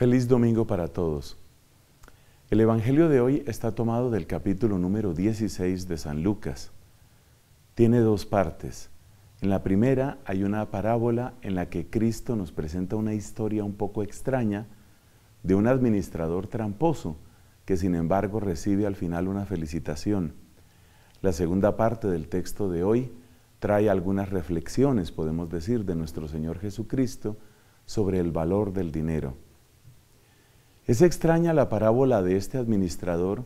Feliz domingo para todos. El Evangelio de hoy está tomado del capítulo número 16 de San Lucas. Tiene dos partes. En la primera hay una parábola en la que Cristo nos presenta una historia un poco extraña de un administrador tramposo que sin embargo recibe al final una felicitación. La segunda parte del texto de hoy trae algunas reflexiones, podemos decir, de nuestro Señor Jesucristo sobre el valor del dinero. Es extraña la parábola de este administrador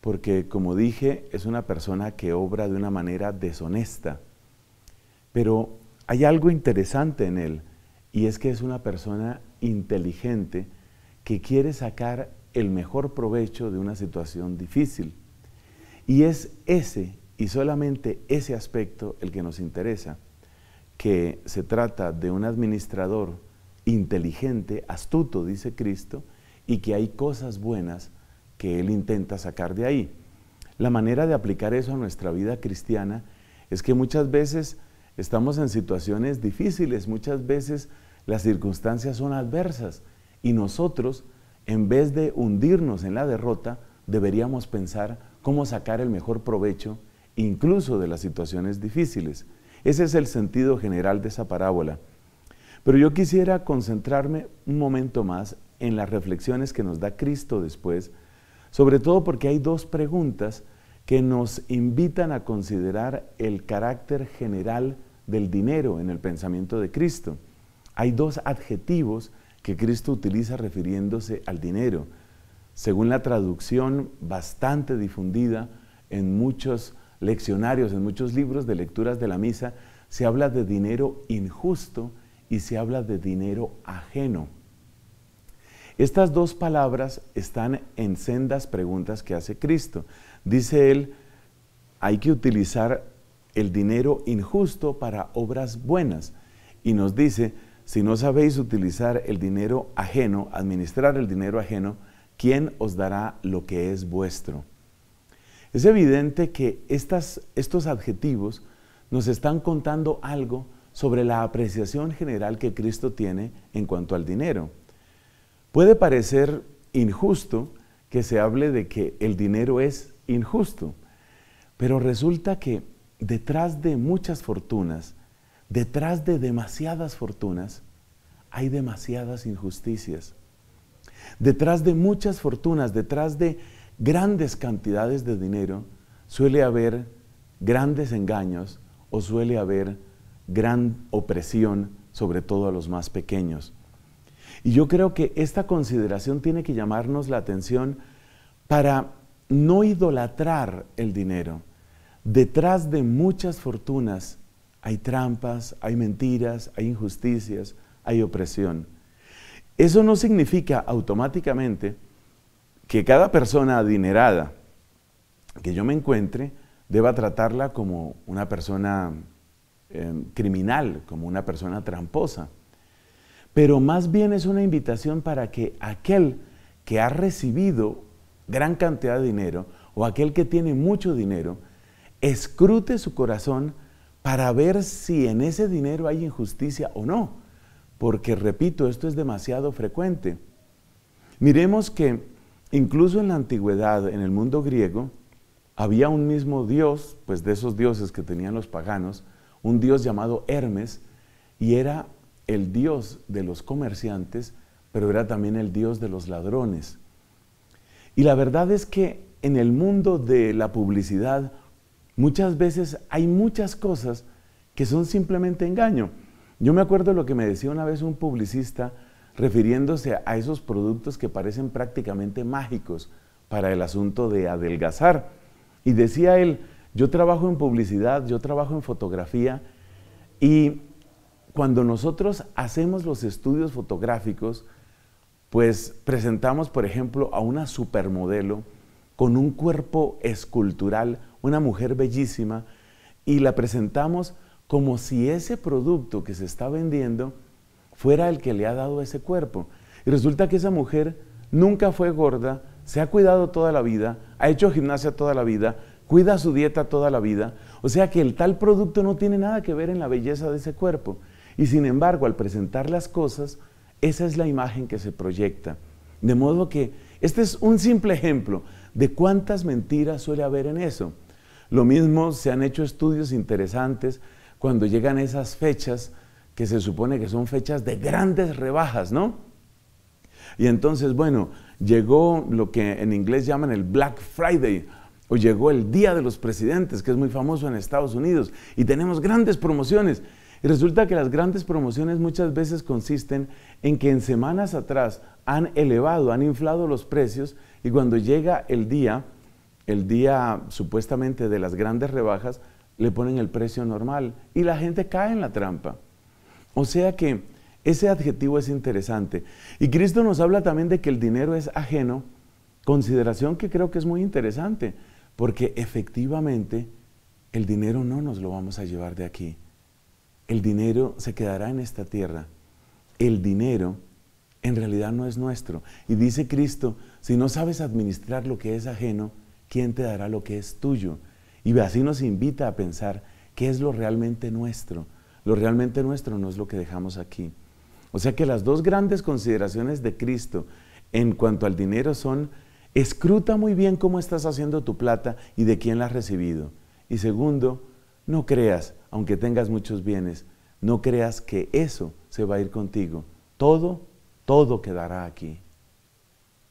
porque, como dije, es una persona que obra de una manera deshonesta. Pero hay algo interesante en él y es que es una persona inteligente que quiere sacar el mejor provecho de una situación difícil. Y es ese y solamente ese aspecto el que nos interesa, que se trata de un administrador inteligente, astuto, dice Cristo, y que hay cosas buenas que Él intenta sacar de ahí. La manera de aplicar eso a nuestra vida cristiana es que muchas veces estamos en situaciones difíciles, muchas veces las circunstancias son adversas y nosotros, en vez de hundirnos en la derrota, deberíamos pensar cómo sacar el mejor provecho incluso de las situaciones difíciles. Ese es el sentido general de esa parábola. Pero yo quisiera concentrarme un momento más en las reflexiones que nos da Cristo después, sobre todo porque hay dos preguntas que nos invitan a considerar el carácter general del dinero en el pensamiento de Cristo. Hay dos adjetivos que Cristo utiliza refiriéndose al dinero. Según la traducción bastante difundida en muchos leccionarios, en muchos libros de lecturas de la misa, se habla de dinero injusto y se habla de dinero ajeno. Estas dos palabras están en sendas preguntas que hace Cristo. Dice él, hay que utilizar el dinero injusto para obras buenas. Y nos dice, si no sabéis utilizar el dinero ajeno, administrar el dinero ajeno, ¿quién os dará lo que es vuestro? Es evidente que estos adjetivos nos están contando algo sobre la apreciación general que Cristo tiene en cuanto al dinero. Puede parecer injusto que se hable de que el dinero es injusto, pero resulta que detrás de muchas fortunas, detrás de demasiadas fortunas, hay demasiadas injusticias. Detrás de muchas fortunas, detrás de grandes cantidades de dinero, suele haber grandes engaños o suele haber gran opresión, sobre todo a los más pequeños. Y yo creo que esta consideración tiene que llamarnos la atención para no idolatrar el dinero. Detrás de muchas fortunas hay trampas, hay mentiras, hay injusticias, hay opresión. Eso no significa automáticamente que cada persona adinerada que yo me encuentre deba tratarla como una persona em, criminal, como una persona tramposa pero más bien es una invitación para que aquel que ha recibido gran cantidad de dinero o aquel que tiene mucho dinero, escrute su corazón para ver si en ese dinero hay injusticia o no. Porque, repito, esto es demasiado frecuente. Miremos que incluso en la antigüedad, en el mundo griego, había un mismo dios, pues de esos dioses que tenían los paganos, un dios llamado Hermes, y era el Dios de los comerciantes, pero era también el Dios de los ladrones. Y la verdad es que en el mundo de la publicidad muchas veces hay muchas cosas que son simplemente engaño. Yo me acuerdo lo que me decía una vez un publicista refiriéndose a esos productos que parecen prácticamente mágicos para el asunto de adelgazar. Y decía él, yo trabajo en publicidad, yo trabajo en fotografía y cuando nosotros hacemos los estudios fotográficos, pues presentamos, por ejemplo, a una supermodelo con un cuerpo escultural, una mujer bellísima, y la presentamos como si ese producto que se está vendiendo fuera el que le ha dado ese cuerpo. Y resulta que esa mujer nunca fue gorda, se ha cuidado toda la vida, ha hecho gimnasia toda la vida, cuida su dieta toda la vida. O sea que el tal producto no tiene nada que ver en la belleza de ese cuerpo. Y sin embargo, al presentar las cosas, esa es la imagen que se proyecta. De modo que este es un simple ejemplo de cuántas mentiras suele haber en eso. Lo mismo se han hecho estudios interesantes cuando llegan esas fechas que se supone que son fechas de grandes rebajas, ¿no? Y entonces, bueno, llegó lo que en inglés llaman el Black Friday o llegó el Día de los Presidentes, que es muy famoso en Estados Unidos, y tenemos grandes promociones y resulta que las grandes promociones muchas veces consisten en que en semanas atrás han elevado, han inflado los precios y cuando llega el día, el día supuestamente de las grandes rebajas, le ponen el precio normal y la gente cae en la trampa. O sea que ese adjetivo es interesante. Y Cristo nos habla también de que el dinero es ajeno, consideración que creo que es muy interesante, porque efectivamente el dinero no nos lo vamos a llevar de aquí el dinero se quedará en esta tierra. El dinero en realidad no es nuestro. Y dice Cristo, si no sabes administrar lo que es ajeno, ¿quién te dará lo que es tuyo? Y así nos invita a pensar qué es lo realmente nuestro. Lo realmente nuestro no es lo que dejamos aquí. O sea que las dos grandes consideraciones de Cristo en cuanto al dinero son, escruta muy bien cómo estás haciendo tu plata y de quién la has recibido. Y segundo, no creas, aunque tengas muchos bienes, no creas que eso se va a ir contigo. Todo, todo quedará aquí.